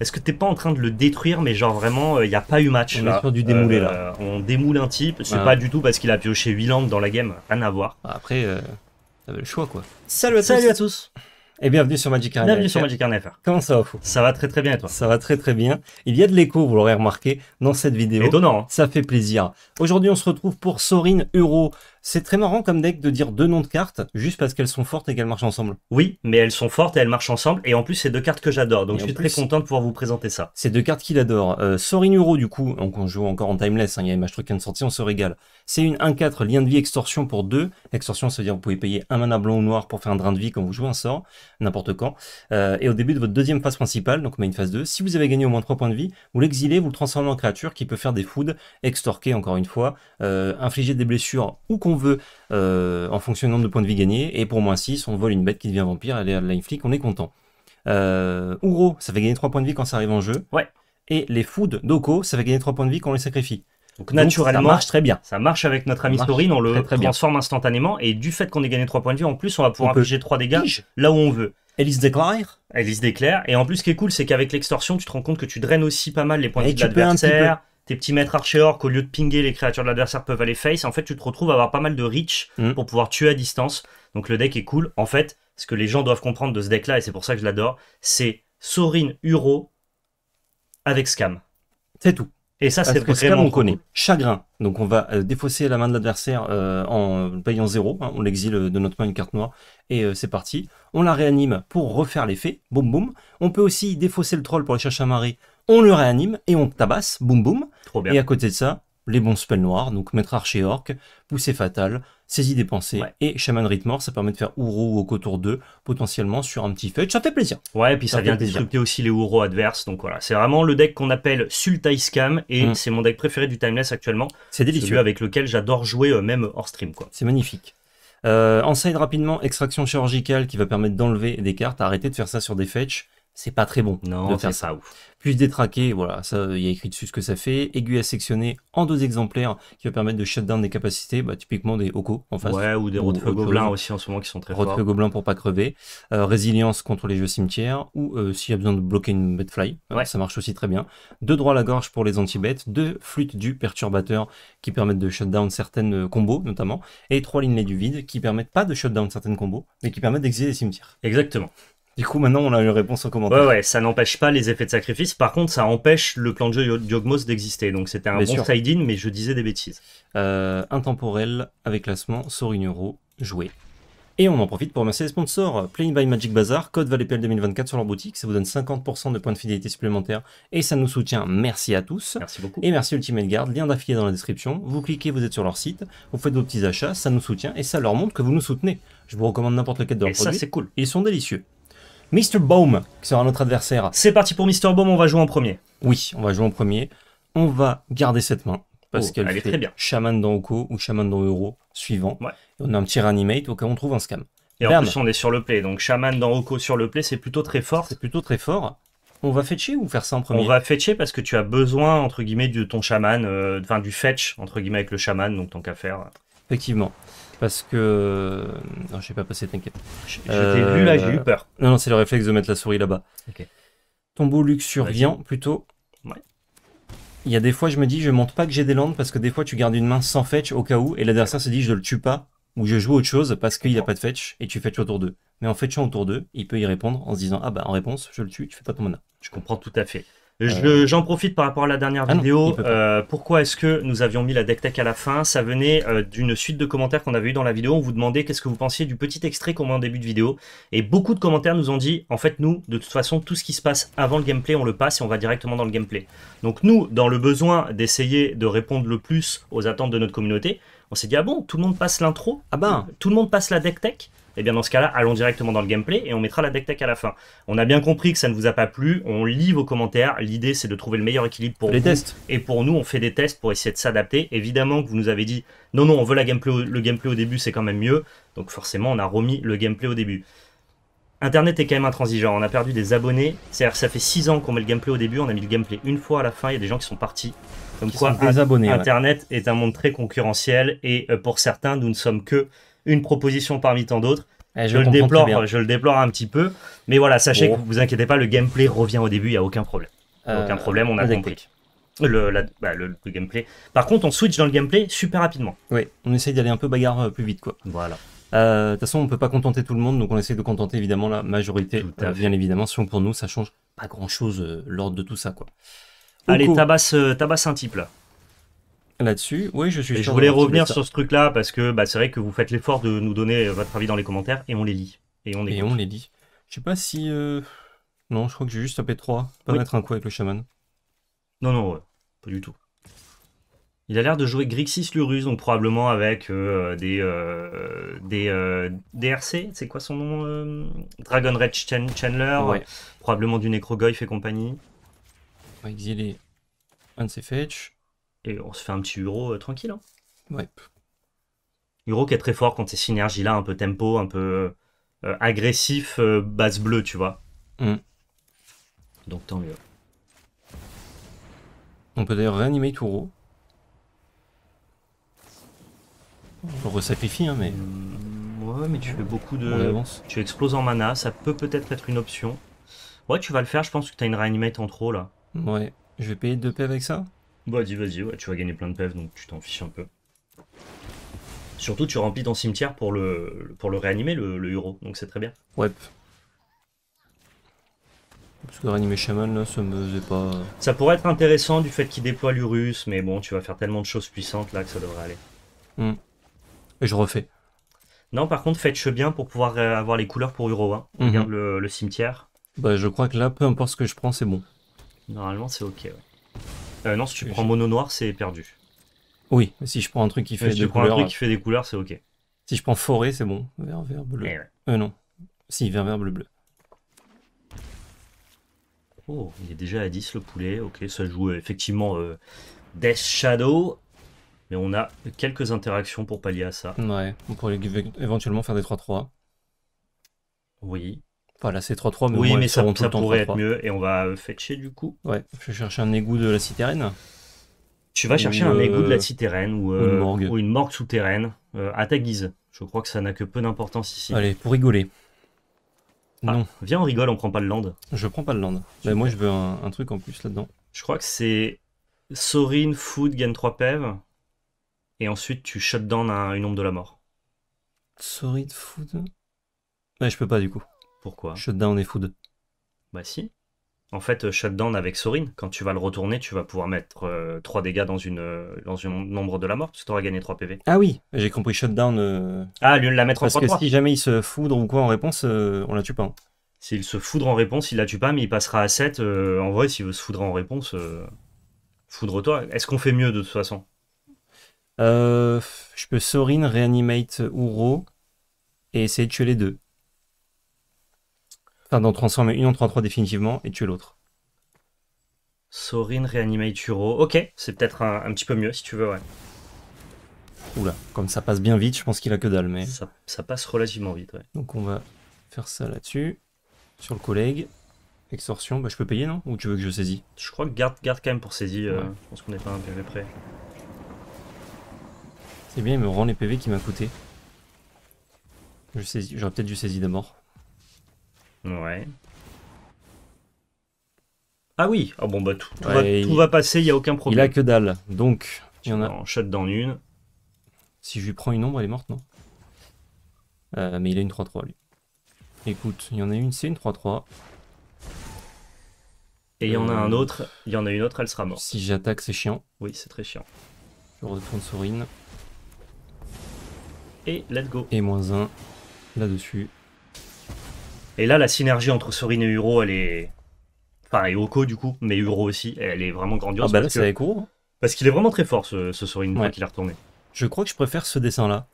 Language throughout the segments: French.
Est-ce que t'es pas en train de le détruire, mais genre vraiment, il euh, n'y a pas eu match on Est sur du démoulé là. Euh, on démoule un type, c'est n'est pas du tout parce qu'il a pioché 8 lampes dans la game, rien à voir. Bah, après, euh, t'avais le choix quoi. Salut à tous. Salut à tous. Et bienvenue sur Magic Arena. Bienvenue sur Magic Arena Comment ça va, Fou Ça va très très bien et toi Ça va très très bien. Il y a de l'écho, vous l'aurez remarqué, dans cette vidéo. Étonnant. Hein. ça fait plaisir. Aujourd'hui, on se retrouve pour Sorin Euro, c'est très marrant comme deck de dire deux noms de cartes juste parce qu'elles sont fortes et qu'elles marchent ensemble. Oui, mais elles sont fortes et elles marchent ensemble. Et en plus, c'est deux cartes que j'adore. Donc, je suis très content de pouvoir vous présenter ça. C'est deux cartes qu'il adore. Euh, Sorinuro, du coup, donc on joue encore en timeless. Hein, il y a match truc qui de sortir, on se régale. C'est une 1-4, lien de vie, extorsion pour deux. Extorsion, ça veut dire que vous pouvez payer un mana blanc ou noir pour faire un drain de vie quand vous jouez un sort, n'importe quand. Euh, et au début de votre deuxième phase principale, donc on une phase 2, si vous avez gagné au moins 3 points de vie, vous l'exilez, vous le transformez en créature qui peut faire des foods, extorquer encore une fois, euh, infliger des blessures ou qu'on veut euh, en fonction du nombre de points de vie gagnés. Et pour moins 6, on vole une bête qui devient vampire, elle est à la flic, on est content. Ouro, euh, ça fait gagner 3 points de vie quand ça arrive en jeu. Ouais. Et les Food Doko, ça fait gagner 3 points de vie quand on les sacrifie. Donc, naturellement, ça marche très bien. Ça marche avec notre ami Storine, on le transforme instantanément. Et du fait qu'on ait gagné 3 points de vie, en plus, on va pouvoir infliger 3 dégâts là où on veut. Elise déclare. se déclare. Et en plus, ce qui est cool, c'est qu'avec l'extorsion, tu te rends compte que tu draines aussi pas mal les points de eh, vie de l'adversaire tes petits maîtres archers au lieu de pinger, les créatures de l'adversaire, peuvent aller face. En fait, tu te retrouves à avoir pas mal de reach mm. pour pouvoir tuer à distance. Donc le deck est cool. En fait, ce que les gens doivent comprendre de ce deck-là, et c'est pour ça que je l'adore, c'est Sorin Uro avec Scam. C'est tout. Et ça, c'est vraiment. Scam, on connaît. Chagrin. Donc, on va euh, défausser la main de l'adversaire euh, en payant zéro. Hein. on l'exile euh, de notre main une carte noire. Et c'est parti. On la réanime pour refaire l'effet. Boum, boum. On peut aussi défausser le troll pour aller chercher un marais on le réanime et on tabasse, boum boum. Trop bien. Et à côté de ça, les bons spells noirs, donc Maître Archer Orc, Poussée Fatale, Saisie des Pensées et Shaman Ritmore, ça permet de faire Ouro ou Oko deux, 2 potentiellement sur un petit fetch, ça fait plaisir. Ouais, et puis ça, vient disrupter aussi les Ouro adverses, donc voilà, c'est vraiment le deck qu'on appelle Sultai Scam et mm. c'est mon deck préféré du Timeless actuellement. C'est délicieux. Celui avec lequel j'adore jouer euh, même hors stream quoi. C'est magnifique. Euh, rapidement, extraction chirurgicale qui va permettre d'enlever des cartes, arrêtez de faire ça sur des fetchs c'est pas très bon non, de faire ça. Ouf. des détraqué, voilà, ça, il y a écrit dessus ce que ça fait. Aiguille à sectionner en deux exemplaires qui va permettre de shutdown des capacités, bah, typiquement des Oko en face. Ouais, ou des feux Gobelins aussi en ce moment qui sont très forts. Rodfeu pour pas crever. Euh, résilience contre les jeux cimetières, ou euh, s'il y a besoin de bloquer une bête fly, euh, ouais. ça marche aussi très bien. Deux droits à la gorge pour les anti-bêtes, deux flûtes du perturbateur qui permettent de shutdown certaines combos notamment, et trois lignes du vide qui permettent pas de shutdown certaines combos, mais qui permettent d'exiler des cimetières. Exactement. Du coup, maintenant, on a une réponse en commentaire. Ouais, ouais, ça n'empêche pas les effets de sacrifice. Par contre, ça empêche le plan de jeu Diogmos d'exister. Donc, c'était un bon side in mais je disais des bêtises. Euh, intemporel, avec classement, Sorinuro, joué. Et on en profite pour remercier les sponsors. Playing by Magic Bazaar, code ValetPL 2024 sur leur boutique. Ça vous donne 50% de points de fidélité supplémentaires et ça nous soutient. Merci à tous. Merci beaucoup. Et merci Ultimate Guard. Lien d'affilié dans la description. Vous cliquez, vous êtes sur leur site. Vous faites vos petits achats. Ça nous soutient et ça leur montre que vous nous soutenez. Je vous recommande n'importe lequel de leurs produits. ça, c'est cool. Ils sont délicieux. Mr. Baum, qui sera notre adversaire. C'est parti pour Mr. Baum, on va jouer en premier. Oui, on va jouer en premier. On va garder cette main, parce oh, qu'elle fait très bien. Shaman dans Oko ou Shaman dans Euro, suivant. Ouais. on a un petit reanimate au cas on trouve un scam. Et en plus, on est sur le play, donc Shaman dans Oko sur le play, c'est plutôt très fort. C'est plutôt très fort. On va fetcher ou faire ça en premier On va fetcher parce que tu as besoin, entre guillemets, de ton shaman, euh, enfin du fetch, entre guillemets, avec le shaman, donc tant qu'à faire. Effectivement. Parce que. Non, je sais pas passé, t'inquiète. Je, t'ai vu là, j'ai eu euh, peur. Non, non, c'est le réflexe de mettre la souris là-bas. beau Tombeau luxuriant, plutôt. Ouais. Il y a des fois, je me dis, je monte pas que j'ai des landes parce que des fois, tu gardes une main sans fetch au cas où, et l'adversaire se dit, je le tue pas, ou je joue autre chose parce qu'il a pas de fetch, et tu fetches autour d'eux. Mais en fetchant autour d'eux, il peut y répondre en se disant, ah bah, en réponse, je le tue, tu fais pas ton mana. Je comprends tout à fait. Euh, euh, j'en profite par rapport à la dernière ah vidéo. Euh, pourquoi est-ce que nous avions mis la deck tech à la fin Ça venait d'une suite de commentaires qu'on avait eu dans la vidéo. On vous demandait qu'est-ce que vous pensiez du petit extrait qu'on met en début de vidéo. Et beaucoup de commentaires nous ont dit en fait, nous, de toute façon, tout ce qui se passe avant le gameplay, on le passe et on va directement dans le gameplay. Donc, nous, dans le besoin d'essayer de répondre le plus aux attentes de notre communauté, on s'est dit ah bon, tout le monde passe l'intro Ah ben, tout le monde passe la deck tech eh bien dans ce cas-là, allons directement dans le gameplay et on mettra la deck tech à la fin. On a bien compris que ça ne vous a pas plu, on lit vos commentaires, l'idée c'est de trouver le meilleur équilibre pour les tests. Et pour nous, on fait des tests pour essayer de s'adapter. Évidemment que vous nous avez dit non non, on veut la gameplay le gameplay au début, c'est quand même mieux. Donc forcément, on a remis le gameplay au début. Internet est quand même intransigeant, on a perdu des abonnés, c'est-à-dire ça fait 6 ans qu'on met le gameplay au début, on a mis le gameplay une fois à la fin, il y a des gens qui sont partis. Comme quoi, abonnés, Internet est un monde très concurrentiel et euh, pour certains, nous ne sommes que une proposition parmi tant d'autres. Eh, je, le déplore, je le déplore un petit peu, mais voilà, sachez oh. que vous inquiétez pas, le gameplay revient au début, il n'y a aucun problème, euh, aucun problème, on a compris. Bah, le, le, gameplay. Par contre, on switch dans le gameplay super rapidement. Oui, on essaye d'aller un peu bagarre euh, plus vite, quoi. Voilà. Euh, de toute façon, on peut pas contenter tout le monde, donc on essaie de contenter évidemment la majorité, bien évidemment. Sinon, pour nous, ça change pas grand chose l'ordre de tout ça, quoi. Allez, tabasse, tabasse un type là là-dessus. Oui, je suis. je voulais revenir sur ce truc-là parce que bah, c'est vrai que vous faites l'effort de nous donner euh, votre avis dans les commentaires et on les lit. Et on, on les lit. Je sais pas si. Euh, non, je crois que j'ai juste tapé 3. Pas mettre un coup avec le chaman. Non, non, pas du tout. Il a l'air de jouer Grixis Lurus, donc probablement avec euh, des, des DRC, c'est quoi son nom Dragon Red Chandler, probablement du Necrogoyf et compagnie. On va exiler un de et on se fait un petit Uro euh, tranquille. Hein. Ouais. Uro qui est très fort quand ces synergies-là, un peu tempo, un peu euh, agressif, euh, base bleue, tu vois. Mm. Donc tant mieux. On peut d'ailleurs réanimer Touro. On le hein, mais. Mm, ouais, mais tu fais beaucoup de. Tu exploses en mana, ça peut peut-être être une option. Ouais, tu vas le faire, je pense que tu as une réanimate en trop là. Ouais, je vais payer 2 p avec ça bah, vas-y, vas-y, tu vas gagner plein de PEV, donc tu t'en fiches un peu. Surtout, tu remplis ton cimetière pour le, pour le réanimer, le, le Euro, donc c'est très bien. Ouais. Parce que réanimer Shaman, là, ça me faisait pas... Ça pourrait être intéressant du fait qu'il déploie l'Urus, mais bon, tu vas faire tellement de choses puissantes, là, que ça devrait aller. Hmm. Et je refais. Non, par contre, fetch bien pour pouvoir euh, avoir les couleurs pour Euro. Hein. Mhm. Regarde le, le, cimetière. Bah, je crois que là, peu importe ce que je prends, c'est bon. Normalement, c'est ok, ouais. Euh, non, si tu prends mono noir, c'est perdu. Oui, si je prends un truc qui fait des couleurs. qui fait des couleurs, c'est ok. Si je prends forêt, c'est bon. Vert, vert, bleu. Eh euh, non. Si, vert, vert, bleu, bleu. Oh, il est déjà à 10 le poulet. Ok, ça joue euh, effectivement euh, Death Shadow. Mais on a quelques interactions pour pallier à ça. Ouais, on pourrait éventuellement faire des 3-3. Oui voilà c'est 3-3, mais oui, mais ça, pourrait être mieux. Et on va euh, fetcher du coup. Ouais, je vais chercher un égout de la citerne. Tu vas chercher un égout de la citerraine ou, ou, une, euh, morgue. ou une, morgue. souterraine euh, à ta guise. Je crois que ça n'a que peu d'importance ici. Allez, pour rigoler. Ah, non. Viens, on rigole, on prend pas le land. Je prends pas le land. mais moi, je veux un, truc en plus là-dedans. Je crois que c'est Sorin, Food, gagne 3 PEV. Et ensuite, tu shut down une ombre de la mort. Sorin, Food Ouais, je peux pas du coup. Pourquoi Shutdown est fou de. Bah si. En fait, euh, Shutdown avec Sorin, quand tu vas le retourner, tu vas pouvoir mettre 3 euh, dégâts dans une euh, dans un nombre de la mort, parce tu auras gagné 3 PV. Ah oui, j'ai compris Shutdown. Ah, lui, la mettre en Parce que si jamais il se foudre ou quoi en réponse, on la tue pas. Hein. S'il se foudre en réponse, il la tue pas, mais il passera à 7. en vrai, s'il se foudre en réponse, foudre-toi. Est-ce qu'on fait mieux de toute façon je peux Sorin, Reanimate Uro et essayer de tuer les deux. Enfin, d'en transformer une en 3-3 définitivement et tuer l'autre. Sorin réanimate Turo. Ok, c'est peut-être un, petit peu mieux si tu veux, ouais. Oula, comme ça passe bien vite, je pense qu'il a que dalle, mais. Ça, passe relativement vite, ouais. Donc on va faire ça là-dessus. Sur le collègue. Extorsion, bah je peux payer non Ou tu veux que je saisis Je crois que garde, garde quand même pour saisir. Euh, je pense qu'on n'est pas un PV prêt. C'est bien, il me rend les PV qui m'a coûté. j'aurais peut-être dû saisir d'abord. Ouais. Ah oui, ah bon bah tout, va, passer, il n'y a aucun problème. Il a que dalle, donc il y en a. On shut dans une. Si je lui prends une ombre, elle est morte, non euh, Mais il a une 3-3 lui. Écoute, il y en a une, c'est une 3-3. Et il y en a euh, un autre, il y en a une autre, elle sera morte. Si j'attaque, c'est chiant. Oui, c'est très chiant. Je retourne Sorine. Et let's go. Et moins un là-dessus. Et là, la synergie entre Sorin et Uro, elle est. Enfin, et Oko du coup, mais Uro aussi, elle est vraiment grandiose. Ah bah là, c'est Parce qu'il est vraiment très fort ce, Sorin, une il retourné. Je crois que je préfère ce dessin-là.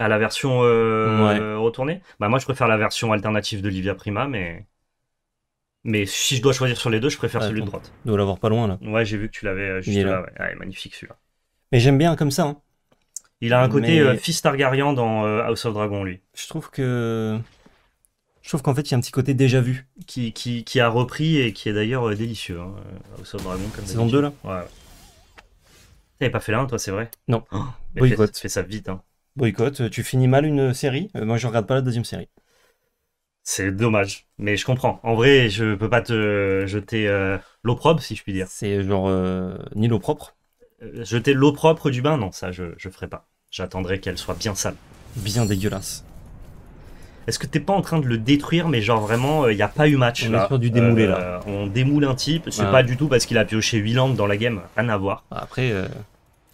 À la version euh, retournée Bah, moi, je préfère la version alternative de Livia Prima, mais. Mais si je dois choisir sur les deux, je préfère ah, celui de droite. On l'avoir pas loin là. Ouais, j'ai vu que tu l'avais euh, juste là. ouais. Ah, est magnifique celui-là. Mais j'aime bien comme ça. Hein. Il a un côté euh, fils Targaryen dans House of Dragon, lui. Je trouve que je trouve qu'en fait, il y a un petit côté déjà vu. Qui, qui, a repris et qui est d'ailleurs euh, délicieux. Hein. Euh, House of Dragon, comme Saison 2, là Ouais. T'avais pas fait l'un, toi, c'est vrai Non. Oh, Boycott. Fais, fais, ça vite. Hein. Boycott, euh, tu finis mal une série. moi, je regarde pas la deuxième série. C'est dommage, mais je comprends. En vrai, je peux pas te jeter l'eau propre, si je puis dire. C'est genre ni l'eau propre Jeter l'eau propre du bain, non, ça, je, je ferai pas. J'attendrai qu'elle soit bien sale. Bien dégueulasse. Est-ce que t'es pas en train de le détruire, mais genre vraiment, il euh, n'y a pas eu match On du démouler euh, là. On démoule un type, c'est pas du tout parce qu'il a pioché 8 lampes dans la game, rien à voir. Bah, après, euh,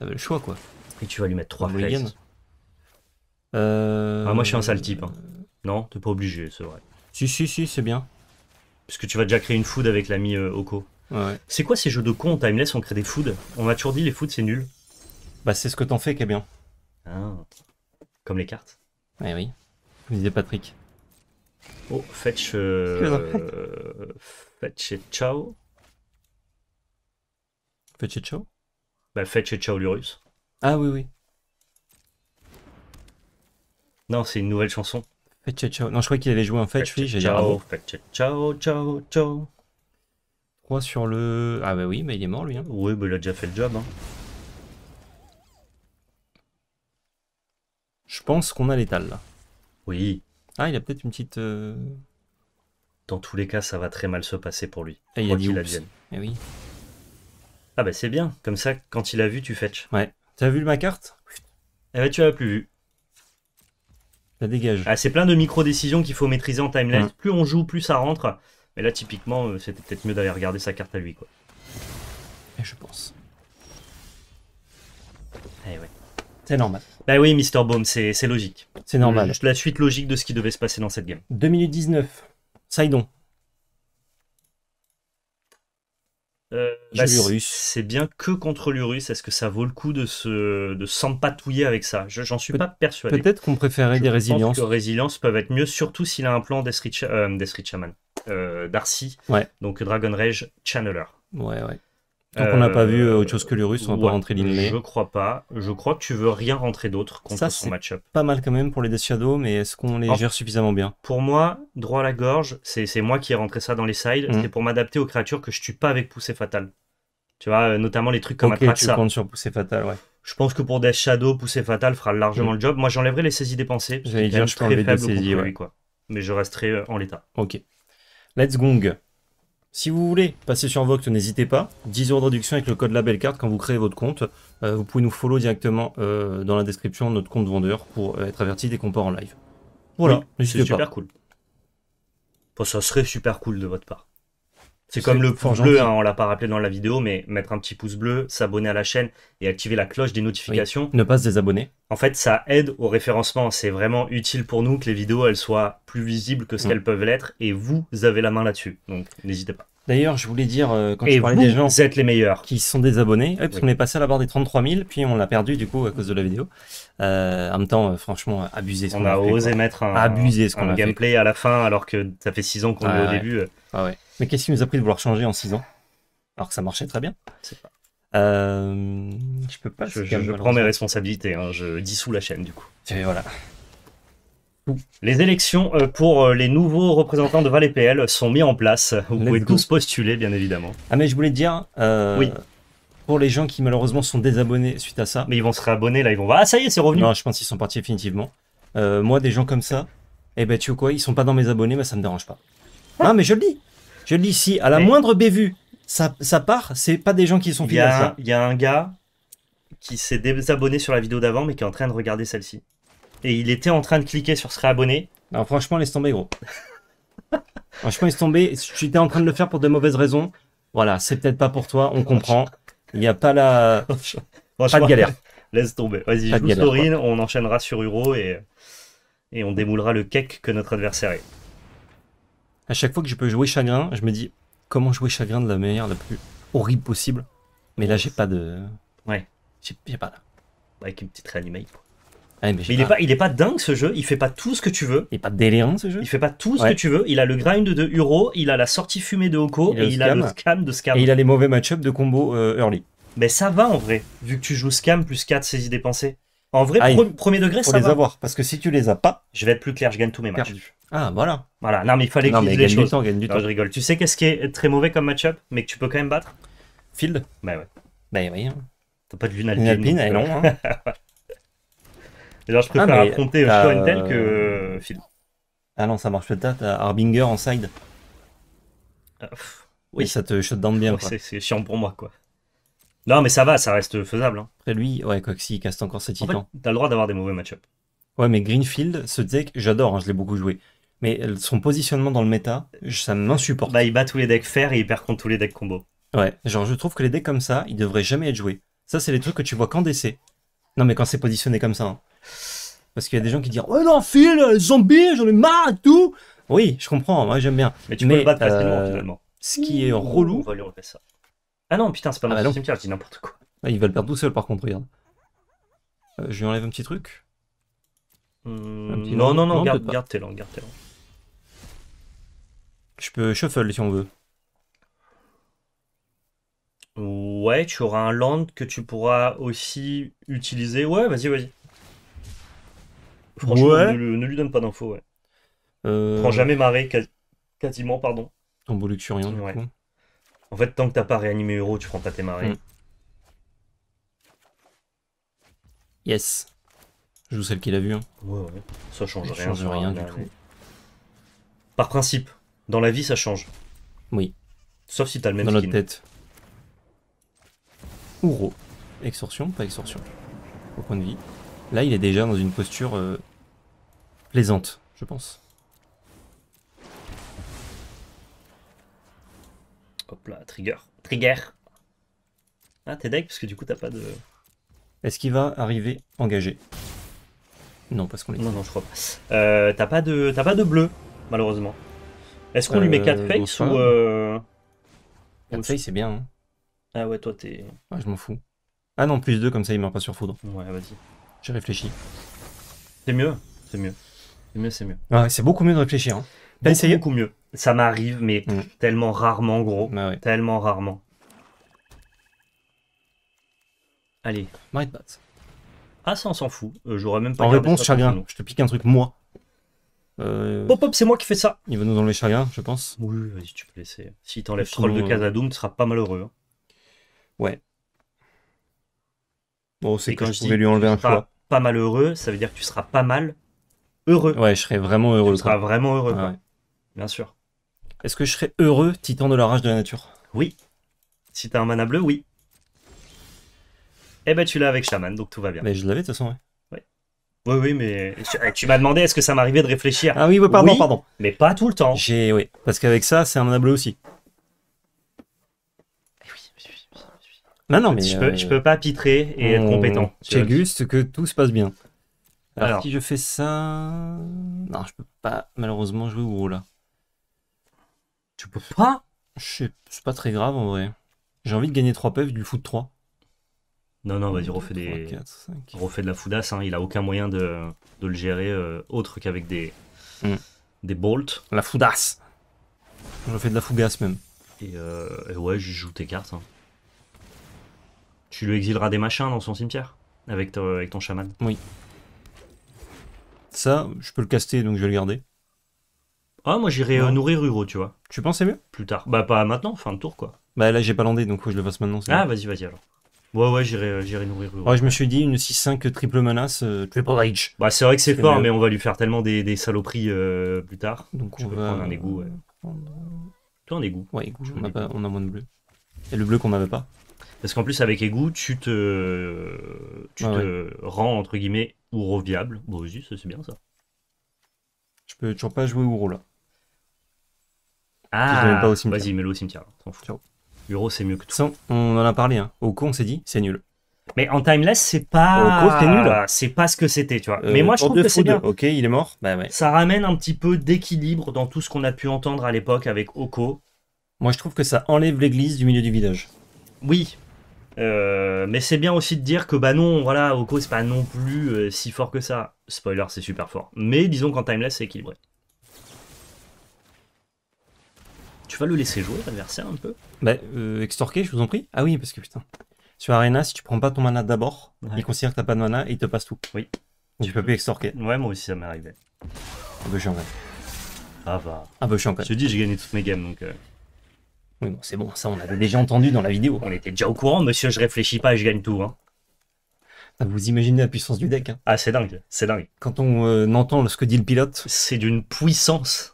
t'avais le choix quoi. Et tu vas lui mettre 3 flex. Euh... Ah, moi je suis un sale type. Hein. Non, t'es pas obligé, c'est vrai. Si, si, si, c'est bien. Parce que tu vas déjà créer une food avec l'ami Oko. Ouais. C'est quoi ces jeux de con Timeless, on crée des foods On m'a toujours dit les foods c'est nul. Bah c'est ce que t'en fais qui est bien. Ah. Comme les cartes. Eh oui, oui. Vous disait Patrick. Oh, fetch. Euh, fetch et ciao. Fetch et ciao Bah, fetch et ciao Lurus. Ah oui, oui. Non, c'est une nouvelle chanson. Fetch et ciao. Non, je croyais qu'il allait jouer un fetch, fetch oui, ciao, Fetch et ciao, ciao, ciao. 3 sur le. Ah bah oui, mais il est mort lui. Hein. Oui, mais il a déjà fait le job. Hein. Je pense qu'on a l'étal là. Oui. Ah, il a peut-être une petite. Euh, Dans tous les cas, ça va très mal se passer pour lui. Et il a dit eh oui. Ah bah c'est bien, comme ça, quand il a vu, tu fetch. T'as vu ma carte Eh bah tu l'as plus vu. Ça dégage. Ah, c'est plein de micro-décisions qu'il faut maîtriser en timeline. Plus on joue, plus ça rentre. Mais là, typiquement, euh, c'était peut-être mieux d'aller regarder sa carte à lui, quoi. Eh, je pense. Eh ouais. C'est normal. Bah oui, Mr. Baum, c'est logique. C'est normal. la suite logique de ce qui devait se passer dans cette game. 2 minutes 19. Saidon. Euh, bah, c'est bien que contre l'Urus. Est-ce que ça vaut le coup de se de s'empatouiller avec ça J'en suis pas persuadé. Peut-être qu'on préférait des résiliences. Pense que résiliences peuvent être mieux, surtout s'il a un plan Death, euh, euh, Darcy, ouais. donc Dragon Rage Channeler. Ouais, ouais. Tant qu'on n'a pas vu euh, euh, autre chose que russe, on ne va pas rentrer l'inné. Je crois pas. Je crois que tu veux rien rentrer d'autre contre Ça, son match-up. Pas mal quand même pour les Death Shadow, mais est-ce qu'on les gère suffisamment bien Pour moi, droit à la gorge, c'est moi qui ai rentré ça dans les sides. Mm. C'est pour m'adapter aux créatures que je tue pas avec poussée fatale. Tu vois, euh, notamment les trucs comme ça. Ok, tu comptes sur poussée fatale, ouais. Je pense que pour Death Shadow, poussée fatale fera largement mm. le job. Moi, j'enlèverai les saisies dépensées. J'allais dire, je très faible saisies, quoi. Mais je resterai en l'état. Ok. Let's gong. Si vous voulez passer sur Vox, n'hésitez pas. 10 euros de réduction avec le code LABELCARD carte quand vous créez votre compte. Euh, vous pouvez nous follow directement euh, dans la description de notre compte vendeur pour euh, être averti des qu'on en live. Voilà, c'est super cool. ça serait super cool de votre part. C'est comme le pouce bleu, hein, on l'a pas rappelé dans la vidéo, mais mettre un petit pouce bleu, s'abonner à la chaîne et activer la cloche des notifications. ne pas se désabonner. En fait, ça aide au référencement. C'est vraiment utile pour nous que les vidéos elles soient plus visibles que ce mm. qu'elles peuvent l'être et vous avez la main là-dessus. Donc n'hésitez pas. D'ailleurs, je voulais dire, euh, quand je parlais des gens êtes les meilleurs. qui sont désabonnés, parce est passé à la barre des 33 000, puis on l'a perdu du coup à cause de la vidéo. Euh, en même temps, euh, franchement, abuser Ce on, on a, osé mettre un, ce gameplay à la fin, alors que ça fait 6 ans qu'on est au début. Ah ouais. Mais qu'est-ce qui nous a pris de vouloir changer en 6 ans Alors que ça marchait très bien. Je pas. Euh, je peux pas. Je, je, prends mes responsabilités. Hein, je dissous la chaîne du coup. Et voilà. Les élections euh, pour euh, les nouveaux représentants de Valais PL sont mises en place. Vous pouvez tous postuler, bien évidemment. Ah, mais je voulais te dire. oui. Pour les gens qui malheureusement sont désabonnés suite à ça. Mais ils vont se réabonner là, ils vont. Ah, ça y est, c'est revenu. Non, je pense qu'ils sont partis définitivement. moi, des gens comme ça, eh ben, tu vois quoi, ils sont pas dans mes abonnés, mais ça me dérange pas. Ah, mais je le dis. Je le dis si, à la moindre bévue, ça, part, c'est pas des gens qui sont fidèles. Il y, a un gars qui s'est désabonné sur la vidéo d'avant, mais qui est en train de regarder celle-ci. Et il était en train de cliquer sur se réabonner. Alors franchement, laisse tomber, gros. franchement, laisse tomber. tu étais en train de le faire pour de mauvaises raisons, voilà, c'est peut-être pas pour toi, on comprend. Il n'y a pas la... de galère. Laisse tomber. Vas-y, joue vous on enchaînera sur Uro et... et on démoulera le cake que notre adversaire est. À chaque fois que je peux jouer Chagrin, je me dis comment jouer Chagrin de la manière la plus horrible possible. Mais là, j'ai pas de. Ouais. J'ai pas là. Avec une petite réanimate. mais, il, est pas, il pas dingue ce jeu, il fait pas tout ce que tu veux. Il est pas délirant ce jeu. Il fait pas tout ce que tu veux. Il a le grind de Uro, il a la sortie fumée de Oko, et il a le scam de scam. Et il a les mauvais match de combo euh, early. Mais ça va en vrai, vu que tu joues scam plus 4 saisies dépensées. En vrai, premier degré, va. ça les avoir, parce que si tu les as pas. Je vais être plus clair, je gagne tous mes matchs. Ah, voilà. Voilà, non, mais il fallait non, mais du temps, gagne du non, Je rigole. Tu sais qu'est-ce qui est très mauvais comme match-up, mais que tu peux quand même battre Field Bah ouais. Bah oui. Hein. T'as pas de lune alpine. Lune alpine, elle Genre, je préfère affronter une telle que euh, Field. Ah non, ça marche peut-être. Harbinger en side. Ah, oui, ça te down bien. c'est chiant pour moi, quoi. Non, mais ça va, ça reste faisable. Hein. Après lui, ouais, quoi que si, il casse encore ses titans. En fait, t'as le droit d'avoir des mauvais match-up. Ouais, mais Greenfield, ce deck, j'adore, hein, je l'ai beaucoup joué mais son positionnement dans le méta, ça m'insupporte. Bah, il bat tous les decks fer et il perd contre tous les decks combo. Ouais, genre je trouve que les decks comme ça, ils devraient jamais être joués. Ça, c'est les trucs que tu vois qu'en DC. Non, mais quand c'est positionné comme ça. Hein. Parce qu'il y a des gens qui disent Oh non, Phil, euh, zombie, j'en ai marre et tout. Oui, je comprends, moi j'aime bien. Mais tu peux le battre facilement euh, finalement. Ce qui est relou. On va lui Ah non, putain, c'est pas mal ah bah cimetière, je dis n'importe quoi. Ah, il va le perdre tout seul par contre, regarde. Euh, je lui enlève un petit truc. Hmm, non, non, non, garde, garde tes garde tes je peux shuffle si on veut. Ouais, tu auras un land que tu pourras aussi utiliser. Ouais, vas-y, vas-y. Franchement, ne, lui donne pas d'infos, ouais. Euh... Prends jamais marée, quasiment, pardon. boulot luxuriant, ouais. En fait, tant que t'as pas réanimé Euro, tu prends pas tes marées. Mm. Yes. Je joue celle qu'il a vue. Hein. Ouais, ouais. Ça change rien. Ça change rien, du tout. Par principe, dans la vie, ça change. Oui. Sauf si t'as le même Dans notre tête. Ouro. Extorsion, pas extorsion. Au point de vie. Là, il est déjà dans une posture euh, plaisante, je pense. Hop là, trigger. Trigger Ah, t'es deck parce que du coup, t'as pas de... Est-ce qu'il va arriver engagé Non, parce qu'on est... Non, non, je crois pas. Euh, t'as pas, de... pas de bleu, malheureusement. Est-ce qu'on lui met 4 euh, face ou. Euh... c'est bien. Hein. Ah ouais, toi t'es. Ah, je m'en fous. Ah non, plus 2, comme ça il meurt pas sur foudre. Ouais, vas-y. J'ai réfléchi. C'est mieux, c'est mieux. C'est mieux, c'est mieux. Ouais, c'est beaucoup mieux de réfléchir. Hein. T'as Beaucoup mieux. Ça m'arrive, mais mm. tellement rarement, gros. Bah tellement rarement. Allez. Might Ah, ça, on s'en fout. Euh, j'aurais même pas. En réponse, chagrin je te pique un truc, moi. Euh... Pop, c'est moi qui fais ça. Il va nous enlever chacun, je pense. Oui, vas-y, tu peux laisser. Si t'enlèves Troll de Casadoom, euh, tu seras pas malheureux. heureux hein. Ouais. Bon, c'est quand je pouvais lui enlever un pas, choix. pas malheureux, ça veut dire que tu seras pas mal heureux. Ouais, je serais vraiment heureux. tu seras vraiment heureux, bien sûr. Est-ce que je serais heureux, titan de la rage de la nature Oui. Si t'as un mana bleu, oui. Eh ben, tu l'as avec Shaman, donc tout va bien. Mais ben, je l'avais de toute façon, ouais. Oui, oui, mais eh, tu m'as demandé est-ce que ça m'arrivait de réfléchir. Ah oui, oui pardon, pardon. Mais pas tout le temps. J'ai, oui, parce qu'avec ça, c'est un tableau aussi. Eh non, non, mais je, peux, je peux euh, pas pitrer et être compétent. J'ai juste que tout se passe bien. Alors, si je fais ça. Non, je peux pas malheureusement jouer au rôle là. Tu peux pas C'est pas très grave en vrai. J'ai envie de gagner 3 peufs, du foot 3. Non, non, vas-y, refais, des... de la foudasse. Hein. Il a aucun moyen de, le gérer euh, autre qu'avec des... Hmm. des bolts. La foudasse. Je refait de la fougasse même. Et, euh, ouais, je joue tes cartes. Hein. Tu lui exileras des machins dans son cimetière avec, avec ton chaman. Oui. Ça, je peux le caster, donc je vais le garder. Ah, moi j'irai euh, nourrir Uro, tu vois. Tu pensais c'est mieux Plus tard. Bah, pas maintenant, fin de tour quoi. Bah là, j'ai pas landé, donc faut je le fasse maintenant. Ah, vas-y, vas-y alors. Ouais, ouais, j'irai euh, nourrir. Ouais. je me suis dit, une 6-5 triple menace, triple euh, rage. Bah, c'est vrai que c'est fort, mais on va lui faire tellement des, des saloperies euh, plus tard. Donc, je on prendre un égout. Ouais. Toi, un égout. Ouais, on a, moins de bleu. Et le bleu qu'on n'avait pas. Parce qu'en plus, avec égout, tu te, te rends, entre guillemets, Ouro viable. Bon, juste c'est bien ça. Je peux toujours pas jouer Ouro là. Ah, vas-y, mets-le au cimetière. Vas mets Ciao. Euro, c'est mieux que tout. on en a parlé, hein. on s'est dit, c'est nul. Mais en timeless, c'est pas. c'est pas ce que c'était, tu vois. Euh, mais moi, je trouve que c'est bien. Ok, il est mort. Bah ça ramène un petit peu d'équilibre dans tout ce qu'on a pu entendre à l'époque avec Oko. Moi, je trouve que ça enlève l'église du milieu du village. Oui. Euh, mais c'est bien aussi de dire que, bah non, voilà, Oko, c'est pas non plus euh, si fort que ça. Spoiler, c'est super fort. Mais disons qu'en timeless, c'est équilibré. Tu vas le laisser jouer, l'adversaire, un peu Bah, euh, extorquer, je vous en prie. Ah oui, parce que putain. Sur Arena, si tu prends pas ton mana d'abord, il considère que t'as pas de mana et il te passe tout. Oui. Tu peux plus extorquer. Ouais, moi aussi, ça m'est arrivé. Un peu chiant, quand même. Ah bah. Un peu chiant, quand Je te dis, j'ai gagné toutes mes games, donc. Euh. Oui, bon, c'est bon, ça, on avait déjà entendu dans la vidéo. On était déjà au courant, monsieur, je réfléchis pas et je gagne tout, hein. Ah, vous imaginez la puissance du deck. Hein. Ah, c'est dingue, c'est dingue. Quand on euh, entend ce que dit le pilote. C'est d'une puissance.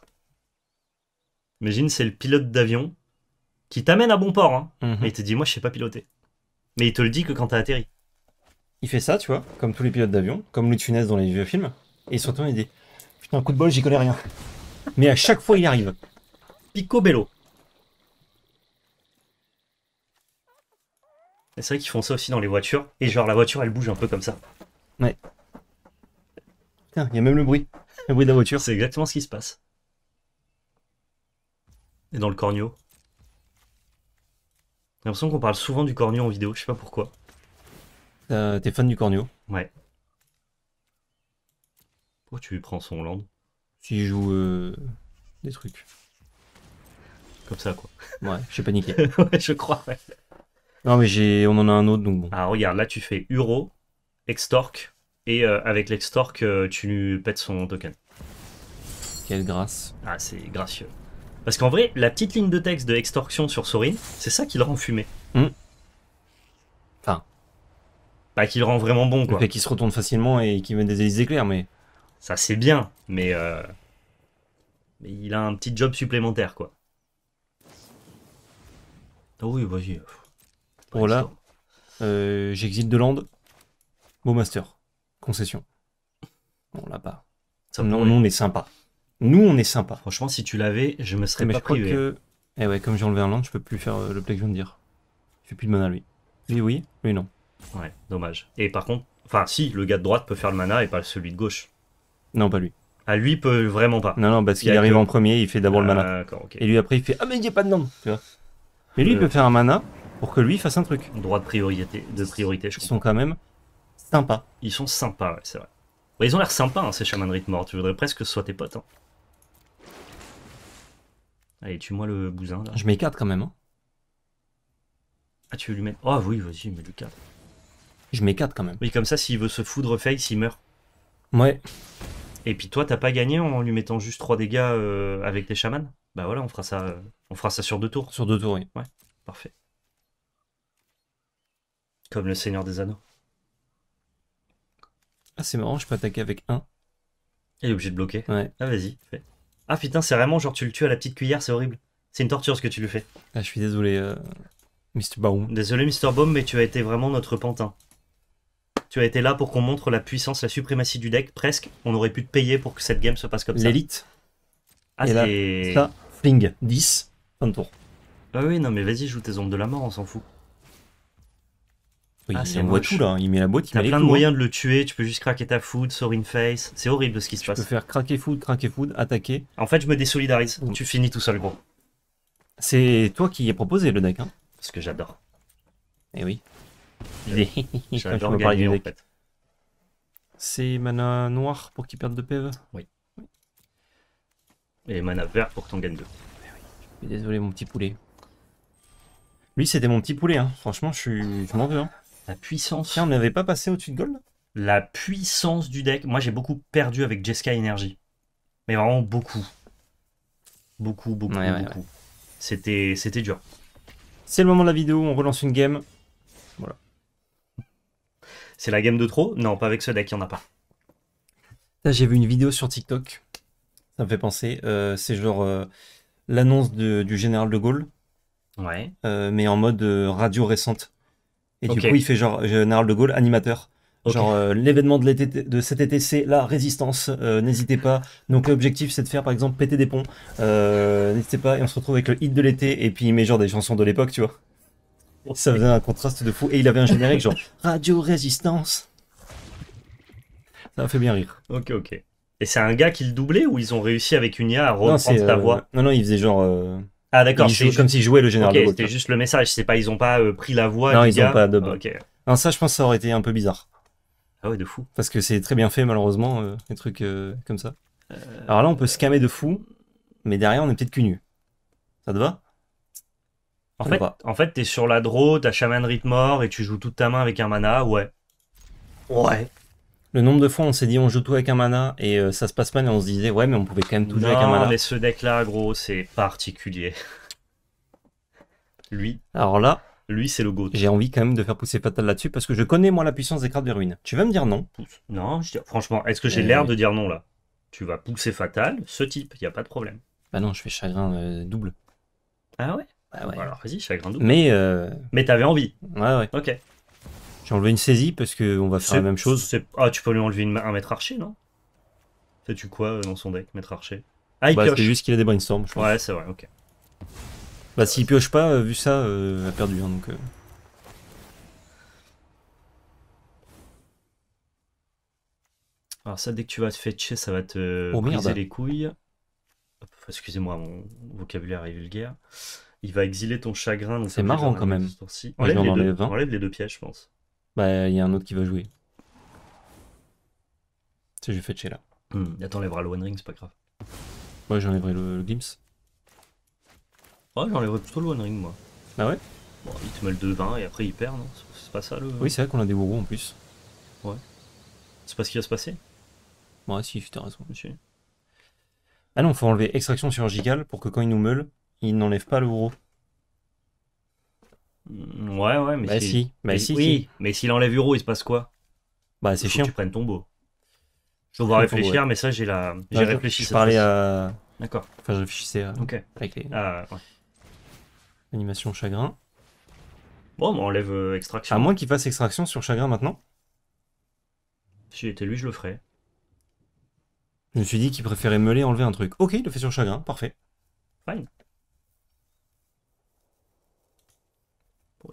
Imagine, c'est le pilote d'avion qui t'amène à bon port. Hein. Mhm. Mais il te dit, moi, je sais pas piloter. Mais il te le dit que quand t'as atterri. Il fait ça, tu vois, comme tous les pilotes d'avion, comme le Funès dans les vieux films. Et il dit, putain, coup de bol, j'y connais rien. Mais à chaque fois, il arrive. Picobello. C'est vrai qu'ils font ça aussi dans les voitures. Et genre, la voiture, elle bouge un peu comme ça. Ouais. Putain, il y a même le bruit. Le bruit de la voiture. C'est exactement ce qui se passe et dans le corneau. J'ai l'impression qu'on parle souvent du corneau en vidéo, je sais pas pourquoi. Euh, T'es fan du corneau Ouais. Pourquoi tu prends son land Si je joue euh, des trucs. Comme ça quoi. Ouais, je suis paniqué. ouais, je crois, Non mais j'ai, on en a un autre donc bon. Ah regarde, là tu fais Uro, Extorque, et euh, avec l'extorque euh, tu lui pètes son token. Quelle grâce. Ah c'est gracieux. Parce qu'en vrai, la petite ligne de texte de extorsion sur Sorin, c'est ça qui le rend fumé. Hmm. Enfin. Pas bah, qu'il le rend vraiment bon, quoi. qu'il se retourne facilement et qui met des éclairs, mais. Ça, c'est bien, mais. Euh, mais il a un petit job supplémentaire, quoi. Ah oui, vas-y. Pour là, euh, de Land. Beau master. Concession. Bon, là pas. non, non, mais sympa. Nous, on est sympa. Franchement, si tu l'avais, je me serais mais pas je Crois que... Eh ouais, comme un land, je peux plus faire euh, le play que je viens de dire. Je fais plus de mana lui. Lui oui, lui non. Ouais, dommage. Et par contre, enfin si, le gars de droite peut faire le mana et pas celui de gauche. Non, pas lui. Ah lui peut vraiment pas. Non, non, parce qu'il arrive en premier, il fait d'abord le mana. Et lui après il fait Ah mais il n'y a pas de nom, Mais lui il euh, peut faire un mana pour que lui fasse un truc. Droit de priorité, de priorité, je Ils sont quand même sympas. Ils sont sympas, ouais, c'est vrai. ils ont l'air sympas, hein, ces chamans de mort. Tu voudrais presque que ce soit tes potes. Hein. Allez, tue-moi le bousin là. Je mets 4 quand même. Hein. Ah, tu veux lui mettre. Oh oui, vas-y, mets le 4. Je mets 4 quand même. Oui, comme ça, s'il veut se foudre face, il meurt. Ouais. Et puis toi, t'as pas gagné en lui mettant juste 3 dégâts euh, avec les chamans Bah voilà, on fera ça, on fera ça sur deux tours. Sur deux tours, oui. Ouais, parfait. Comme le Seigneur des Anneaux. Ah, c'est marrant, je peux attaquer avec 1. Il est obligé de bloquer. Ouais. Ah, vas-y, fais. Ah putain, c'est vraiment genre tu le tues à la petite cuillère, c'est horrible. C'est une torture ce que tu lui fais. Ah, je suis désolé, euh, Mr. Baum. Désolé, Mr. Baum, mais tu as été vraiment notre pantin. Tu as été là pour qu'on montre la puissance, la suprématie du deck, presque. On aurait pu te payer pour que cette game se passe comme ça. L'élite. Ah, Et là, ça, fling, 10, fin de tour. Ah oui, non, mais vas-y, joue tes ombres de la mort, on s'en fout ah, il là, hein. il met la boîte, il met plein de hein. moyens de le tuer, tu peux juste craquer ta food, sur in face, c'est horrible ce qui se passe. Tu peux faire craquer food, craquer food, attaquer. En fait, je me désolidarise, tu finis tout seul gros. C'est toi qui y proposé le deck, hein Parce que j'adore. Eh oui. J'adore gagner en fait. C'est mana noir pour qu'il perde de PV e Oui. Et mana vert pour que t'en gagne 2. Eh désolé mon petit poulet. Lui c'était mon petit poulet, hein. franchement je, suis... je m'en veux. Hein. La puissance. on n'avait pas passé au-dessus de gold La puissance du deck. Moi, j'ai beaucoup perdu avec Jessica Energy. Mais vraiment beaucoup. Beaucoup, beaucoup, beaucoup. C'était, c'était dur. C'est le moment de la vidéo, on relance une game. Voilà. C'est la game de trop Non, pas avec ce deck, il n'y en a pas. J'ai vu une vidéo sur TikTok. Ça me fait penser. Euh, c'est genre euh, l'annonce du général de Gaulle. Ouais. Euh, mais en mode radio récente. Et du coup, il fait genre général euh, de Gaulle, animateur. Genre euh, l'événement de, l'été, de cet été, c'est la résistance. Euh, n'hésitez pas. Donc l'objectif, c'est de faire par exemple péter des ponts. n'hésitez pas. Et on se retrouve avec le hit de l'été. Et puis il met genre des chansons de l'époque, tu vois. Ça faisait un contraste de fou. Et il avait un générique genre Radio Résistance. Ça m'a fait bien rire. Ok, ok. Et c'est un gars qui le doublait ou ils ont réussi avec une IA à reprendre ta voix Non, non, il faisait genre. Ah d'accord, c'est comme s'ils jouaient le général C'était juste le message, c'est pas ils ont pas euh, pris la voix. Non, ils ont pas de. non, ça, je pense, que ça aurait été un peu bizarre. Ah ouais, de fou. Parce que c'est très bien fait, malheureusement, euh, les trucs euh, comme ça. Alors là, on peut scammer de fou, mais derrière, on est peut-être nu. Ça te va En fait, en fait, t'es sur la draw, t'as Shaman rite mort et tu joues toute ta main avec un mana, ouais. Ouais le nombre de fois on s'est dit on joue tout avec un mana et euh, ça se passe mal et on se disait ouais mais on pouvait quand même tout jouer avec un mana. mais ce deck là gros c'est particulier. Lui. Alors là. Lui c'est le goat. J'ai envie quand même de faire pousser Fatal là-dessus parce que je connais moi la puissance des cartes de ruines. Tu vas me dire non Non, je franchement, est-ce que j'ai euh, l'air de dire non là Tu vas pousser Fatal, ce type, il n'y a pas de problème. Bah non, je fais chagrin euh, double. Ah ouais, bah ouais. Bah alors vas-y, chagrin double. Mais, mais t'avais envie. Ouais ouais. Ok. J'ai enlevé une saisie parce qu'on va faire la même chose. Ah, tu peux lui enlever un maître archer, non Fais-tu quoi euh, dans son deck, maître archer Ah, il bah, pioche. juste qu'il a des brainstorms, je pense. Ouais, c'est vrai, ok. Bah, s'il pioche pas, euh, vu ça, euh, a perdu. Hein, donc, euh. Alors, ça, dès que tu vas te fetcher, ça va te oh, briser les couilles. Excusez-moi, mon vocabulaire est vulgaire. Il va exiler ton chagrin. C'est marrant quand même. Enlève, les deux, pièges, je pense. Bah, il y a un autre qui va jouer. C'est je vais chez là. Hmm, attends enlèvera le One Ring, c'est pas grave. Ouais, j'enlèverai le, glimps. Glimpse. Ouais, j'enlèverai plutôt le One Ring, moi. Ah ouais Bon, il te met le 2-20 et après il perd, non C'est pas ça le. Oui, c'est vrai qu'on a des bourreaux en plus. Ouais. C'est pas ce qui va se passer Ouais, si, t'as raison. Monsieur. Ah non, faut enlever extraction chirurgicale pour que quand il nous meule, il n'enlève pas le bourreau. Ouais, ouais, mais bah si. Bah mais, si, oui. Mais s'il enlève Euro, il se passe quoi Bah, c'est chiant. Que tu prennes tombeau. Je dois réfléchir, mais ça, j'ai la... j'ai bah, réfléchi. Je à. D'accord. Enfin, je réfléchissais à. Euh, ok. Ah, Animation chagrin. Bon, on enlève euh, extraction. À moins qu'il fasse extraction sur chagrin maintenant. Si j'étais lui, je le ferais. Je me suis dit qu'il préférait meuler enlever un truc. Ok, il le fait sur chagrin, parfait. Fine.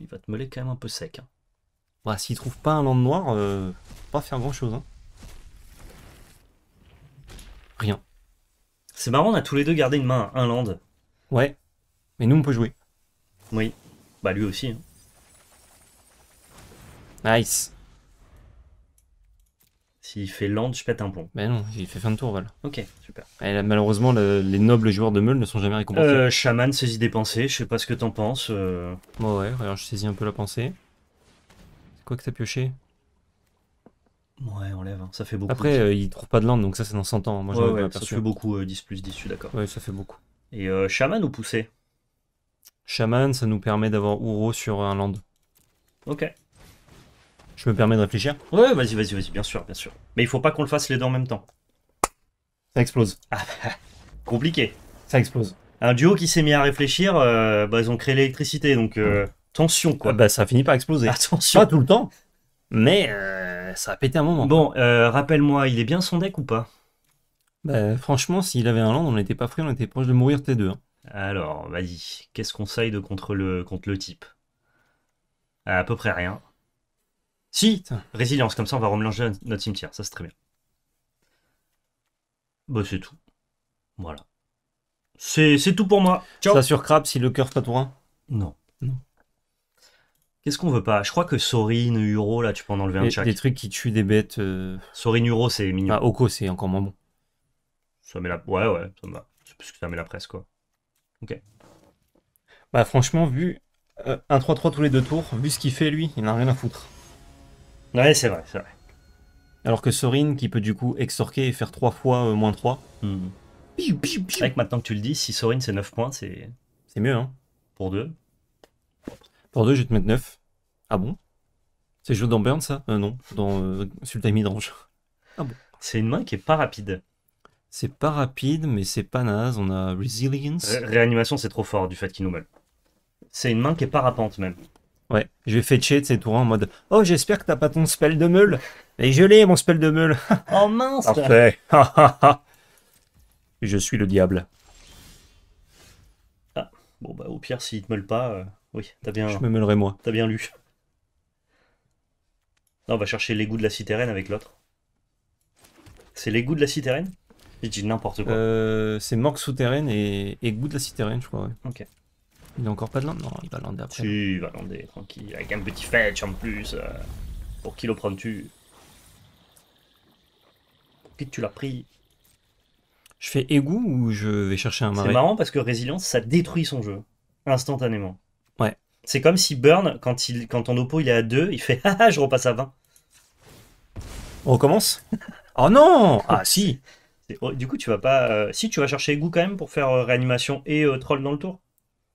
il va te meuler quand même un peu sec. Hein. Bah, s'il trouve pas un land noir, euh, pas faire grand chose. Hein. Rien. C'est marrant, on a tous les deux gardé une main un land. Ouais. Mais nous, on peut jouer. Oui. Bah, lui aussi. Hein. Nice. S'il fait land, je pète un plomb. Mais non, il fait fin de tour, voilà. Ok, super. malheureusement, les nobles joueurs de meule ne sont jamais récompensés. Euh, Shaman saisit des pensées, je sais pas ce que t'en penses. Euh. ouais, alors je saisis un peu la pensée. C'est quoi que t'as pioché Ouais, enlève, hein, ça fait beaucoup. Après, euh, il trouve pas de land, donc ça c'est dans 100 ans. Hein. Moi, ouais, ça fait beaucoup, 10 euh, plus 10, d'accord. Ouais, ça fait beaucoup. Et chaman Shaman ou poussé Shaman, ça nous permet d'avoir ouro sur un land. Ok. Je me permets de réfléchir. Ouais, vas-y, vas-y, vas-y, bien sûr, bien sûr. Mais il faut pas qu'on le fasse les deux en même temps. Ça explose. Ah, compliqué. Ça explose. Un duo qui s'est mis à réfléchir, euh, bah, ils ont créé l'électricité, donc euh, tension quoi. Ah, bah ça finit par exploser. Attention. Pas tout le temps, mais euh, ça a pété un moment. Bon, rappelle-moi, il est bien son deck ou pas bah, Franchement, s'il avait un land, on n'était pas frais, on était proche de mourir T2. Hein. Alors, vas-y, qu'est-ce qu'on de contre le, contre le type À peu près rien. Si, résilience, comme ça on va remélanger notre cimetière, ça c'est très bien. Bah c'est tout. Voilà. C'est tout pour moi. Ciao. Ça Craps, si le cœur pas pour Non. non. Qu'est-ce qu'on veut pas Je crois que Sorin, Uro, là tu peux en enlever un chaque. Des trucs qui tuent des bêtes. Euh. Sorin, c'est mignon. Ah, Oko c'est encore moins bon. Ouais, ouais, ça va. C'est parce que ça met la presse quoi. Ok. Bah franchement, vu euh, un 1-3-3 tous les deux tours, vu ce qu'il fait lui, il n'a rien à foutre. Ouais, c'est vrai, c'est vrai. Alors que Sorin, qui peut du coup extorquer et faire 3 fois euh, moins 3. Hmm. C'est vrai que maintenant que tu le dis, si Sorin c'est 9 points, c'est. C'est mieux, hein. Pour 2. Pour 2, je vais te mettre 9. Ah bon C'est joué dans Burn, ça euh, Non, dans euh, Midrange. Ah bon C'est une main qui est pas rapide. C'est pas rapide, mais c'est pas naze. On a Resilience. réanimation, c'est trop fort du fait qu'il nous meule. C'est une main qui est pas rapante, même. Ouais, je vais fetcher, ces tours en mode Oh, j'espère que t'as pas ton spell de meule. Et je l'ai, mon spell de meule. oh mince Parfait Je suis le diable. Ah, bon, bah, au pire, s'il te meule pas, euh, oui, t'as bien. Je me meulerai moi. T'as bien lu. Non, on va chercher l'égout de la citerraine avec l'autre. C'est l'égout de la citerraine J'ai dit n'importe quoi. Euh, c'est morgue souterraine et égout de la citerraine, je crois. Ouais. Ok. Il a encore pas de land Non, il va lander après. Si, vas lander, tranquille. Avec un petit fetch en plus. Euh, pour qui le prends-tu Pour qui tu l'as pris Je fais égout ou je vais chercher un marais C'est marrant parce que résilience, ça détruit son jeu. Instantanément. Ouais. C'est comme si Burn, quand, il, quand ton oppo il est à 2, il fait ah, ah je repasse à 20. On recommence Oh non Ah si oh, Du coup, tu vas pas. Euh, si, tu vas chercher égout quand même pour faire euh, réanimation et troll dans le tour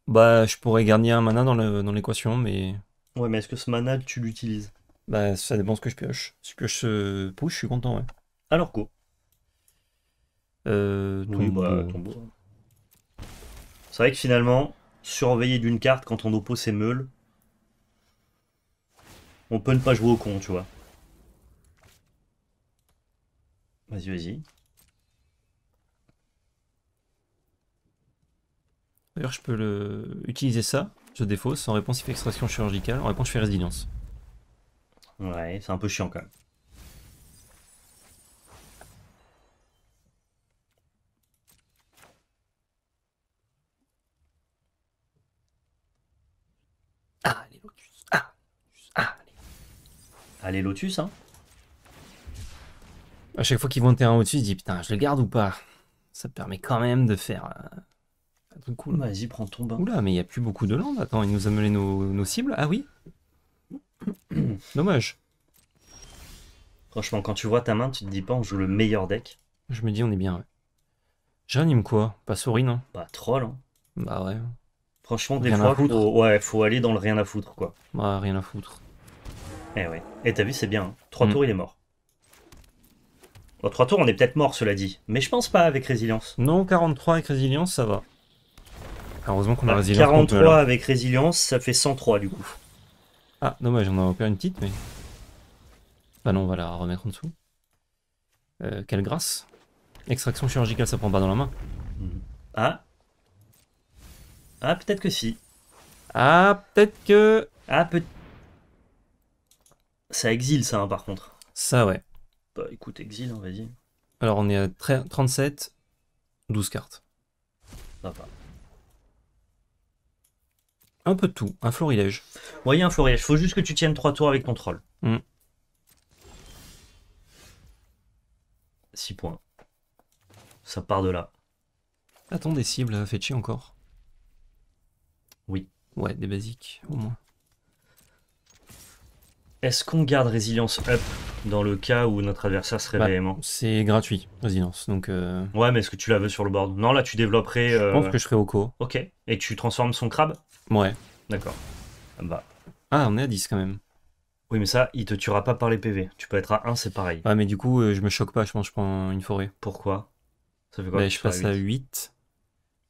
bah, je pourrais garder un mana dans l'équation, mais. Ouais, mais est-ce que ce mana, tu l'utilises Bah, ça dépend ce que je pioche. Si je pioche ce push, je suis content, ouais. Alors, quoi Euh, tombeau. C'est vrai que finalement, surveiller d'une carte quand on oppose ses meules, on peut ne pas jouer au con, tu vois. Vas-y, vas-y. D'ailleurs, je peux le... utiliser ça, Je défausse. En réponse il fait extraction chirurgicale. En réponse, je fais résilience. Ouais, c'est un peu chiant quand même. Ah, les lotus. Ah, ah allez. lotus, hein. À chaque fois qu'ils vont un terrain au-dessus, je dis putain, je le garde ou pas Ça permet quand même de faire euh, bah, vas-y, prends ton bain. Oula, mais il n'y a plus beaucoup de land. Attends, il nous a mené nos, cibles. Ah oui Dommage. Franchement, quand tu vois ta main, tu te dis pas on joue le meilleur deck. Je me dis on est bien, ouais. quoi Pas souris, non hein. Bah troll, hein. Bah ouais. Franchement, des fois, ouais, faut aller dans le rien à foutre, quoi. Bah, rien à foutre. Eh ouais. Et eh, t'as vu, c'est bien. Hein. trois 3 mm. tours, il est mort. Bon, 3 tours, on est peut-être mort, cela dit. Mais je pense pas avec résilience. Non, 43 avec résilience, ça va heureusement qu'on a ah, résilience. 43 hein. avec résilience, ça fait 103 du coup. Ah, dommage, on a opéré une petite, mais. Bah non, on va la remettre en dessous. Euh, quelle grâce. Extraction chirurgicale, ça prend pas dans la main. Mhm. Ah. Ah, peut-être que si. Ah, peut-être que. Ah, peut. Ça exile, ça, hein, par contre. Ça, ouais. Bah écoute, exile, hein, vas-y. Alors, on est à 37, 12 cartes. pas un peu de tout, un florilège. Voyez un florilège, faut juste que tu tiennes trois tours avec ton troll. 6 mm. points. Ça part de là. Attends, des cibles, euh, Fetchy encore Oui. Ouais, des basiques, au moins. Est-ce qu'on garde résilience up dans le cas où notre adversaire serait bah, véhément C'est gratuit, résilience. Donc euh, Ouais, mais est-ce que tu la veux sur le board Non, là tu développerais. Je pense euh, que je serais au co. Ok. Et tu transformes son crabe Ouais. D'accord. Bah. Ah, on est à 10 quand même. Oui, mais ça, il te tuera pas par les PV. Tu peux être à 1, c'est pareil. Ah mais du coup, euh, je me choque pas, je pense que je prends une forêt. Pourquoi Ça fait quoi ben, Je passe à 8.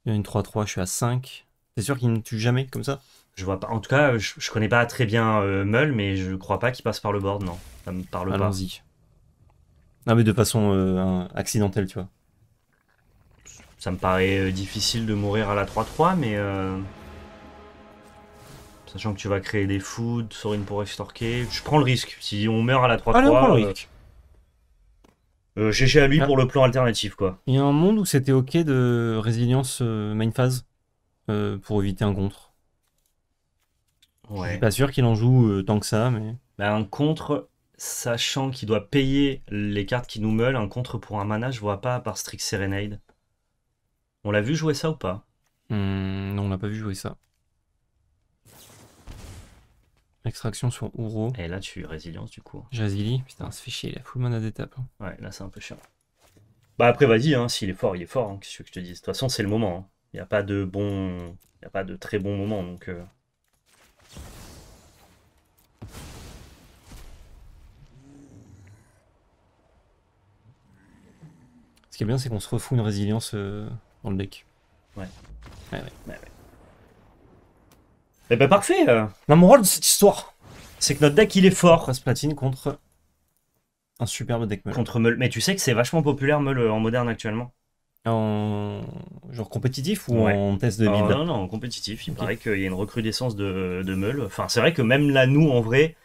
Il y a une 3-3, je suis à 5. T'es sûr qu'il ne tue jamais comme ça Je vois pas. En tout cas, je, connais pas très bien euh, mais je crois pas qu'il passe par le board, non. Ça me parle y Ah, mais de façon euh, accidentelle, tu vois. Ça me paraît euh, difficile de mourir à la 3-3, mais. Sachant que tu vas créer des foods, Sorin pour extorquer. Je prends le risque. Si on meurt à la 3-3. je ah on Euh, euh à lui ah. pour le plan alternatif, quoi. Il y a un monde où c'était ok de résilience euh, main phase euh, pour éviter un contre. Ouais. Je suis pas sûr qu'il en joue tant que ça, mais. Bah, un contre, sachant qu'il doit payer les cartes qui nous meulent, un contre pour un mana, je vois pas par part Strix Serenade. On l'a vu jouer ça ou pas hmm, Non, on l'a pas vu jouer ça. Extraction sur Ouro. Et là, tu résilience du coup. Jazili, Putain, se ah, fait chier, il a full mana d'étape. Hein. Ouais, là, c'est un peu chiant. Bah après, vas-y, hein, s'il est fort, il est fort. Hein, qu'est-ce que je te dis De toute façon, c'est le moment. Il n'y a pas de bon. Il a pas de très bon moment donc. Euh. Ce qui est bien, c'est qu'on se refoue une résilience euh, dans le deck. Ouais. ouais, ouais. ouais eh ben parfait euh. La morale de cette histoire, c'est que notre deck il est fort. On platine contre un superbe deck Meul. Contre Meul. Mais tu sais que c'est vachement populaire Meul euh, en moderne actuellement. En genre compétitif ou en test de build oh, Non, non, en compétitif. Il paraît qu'il y a une recrudescence de, de Meul. Enfin, c'est vrai que même là, nous, en vrai,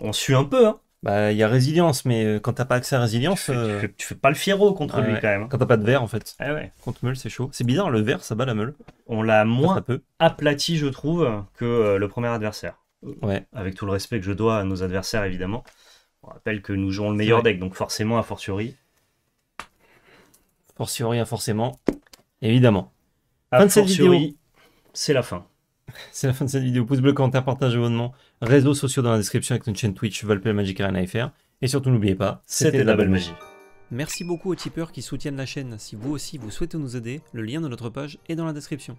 on suit un peu. Hein. Bah, il y a résilience, mais euh, quand t'as pas accès à résilience. Tu fais, euh, pas le fiero contre lui quand même. Hein. Quand t'as pas de verre en fait. Eh contre meule, c'est chaud. C'est bizarre, le verre, ça bat la meule. On l'a moins aplati, je trouve, que euh, le premier adversaire. Ouais. Avec tout le respect que je dois à nos adversaires, évidemment. On rappelle que nous jouons le meilleur deck, donc forcément, a fortiori. Fortiori, a forcément. Évidemment. fin de cette vidéo. C'est la fin. C'est la fin de cette vidéo. Pouce bleu, commentaire, partage, abonnement réseaux sociaux dans la description avec notre chaîne Twitch Magic FR. Et surtout, n'oubliez pas, c'était de la belle magie. Merci beaucoup aux tipeurs qui soutiennent la chaîne. Si vous aussi vous souhaitez nous aider, le lien de notre page est dans la description.